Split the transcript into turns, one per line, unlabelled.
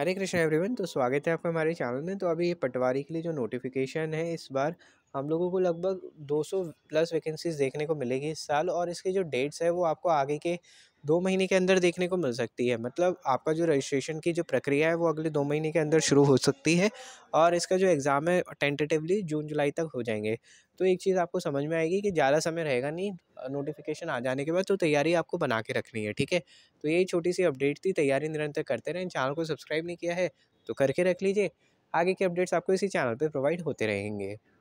हरे Krishna everyone तो स्वागत है आपका हमारे चैनल में तो अभी ये पटवारी के लिए जो नोटिफिकेशन है इस बार हम लोगों को लगभग 200 प्लस वैकेंसीज देखने को मिलेगी इस साल और इसके जो डेट्स है वो आपको आगे के दो महीने के अंदर देखने को मिल सकती है मतलब आपका जो रजिस्ट्रेशन की जो प्रक्रिया है वो अगले दो महीने के अंदर शुरू हो सकती है और इसका जो एग्ज़ाम है टेंटेटिवली जून जुलाई तक हो जाएंगे तो एक चीज़ आपको समझ में आएगी कि ज़्यादा समय रहेगा नहीं नोटिफिकेशन आ जाने के बाद तो तैयारी आपको बना के रखनी है ठीक है तो यही छोटी सी अपडेट थी तैयारी निरंतर करते रहें चैनल को सब्सक्राइब नहीं किया है तो करके रख लीजिए आगे के अपडेट्स आपको इसी चैनल पर प्रोवाइड होते रहेंगे